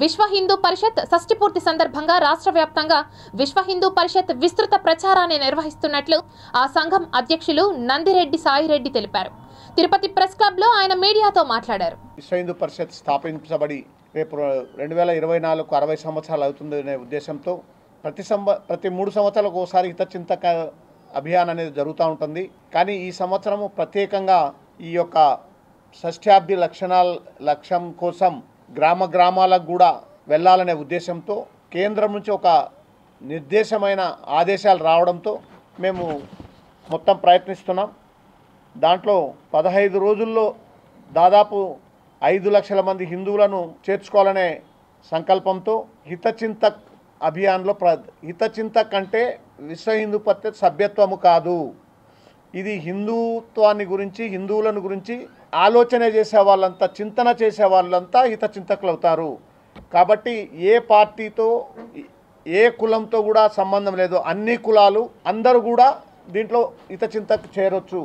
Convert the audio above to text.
విశ్వ హిందూ పరిషత్ షష్టిపూర్తి సందర్భంగా రాష్ట్ర వ్యాప్తంగా విశ్వ హిందూ పరిషత్ విస్తృత ప్రచారాన్ని నిర్వహిస్తున్నట్లు ఆ సంఘం అధ్యక్షులు నందిరెడ్డి సాయిరెడ్డి తెలిపారు తిరుపతి ప్రెస్ లో ఆయన మీడియాతో మాట్లాడారు విశ్వ హిందూ పరిషత్ స్థాపించబడి రేపు రెండు వేల ఇరవై నాలుగు అరవై సంవత్సరాలు అవుతుందనే ఉద్దేశంతో ప్రతి సంవ ప్రతి మూడు సంవత్సరాలకు ఒకసారి హితచింతక అభియాన్ అనేది జరుగుతూ ఉంటుంది కానీ ఈ సంవత్సరము ప్రత్యేకంగా ఈ యొక్క షష్ఠ్యాబ్ది లక్షణాల లక్ష్యం కోసం గ్రామ గ్రామాలకు కూడా వెళ్ళాలనే ఉద్దేశంతో కేంద్రం నుంచి ఒక నిర్దేశమైన ఆదేశాలు రావడంతో మేము మొత్తం ప్రయత్నిస్తున్నాం దాంట్లో పదహైదు రోజుల్లో దాదాపు ఐదు లక్షల మంది హిందువులను చేర్చుకోవాలనే సంకల్పంతో హితచింతక్ అభియాన్లో ప్ర హితచింతక్ అంటే విశ్వ హిందూ పత్తి సభ్యత్వము కాదు ఇది హిందుత్వాన్ని గురించి హిందువులను గురించి ఆలోచన చేసే వాళ్ళంతా చింతన చేసే వాళ్ళంతా హిత చింతకులు అవుతారు కాబట్టి ఏ పార్టీతో ఏ కులంతో కూడా సంబంధం లేదు అన్ని కులాలు అందరూ కూడా దీంట్లో హిత చింతకు చేరొచ్చు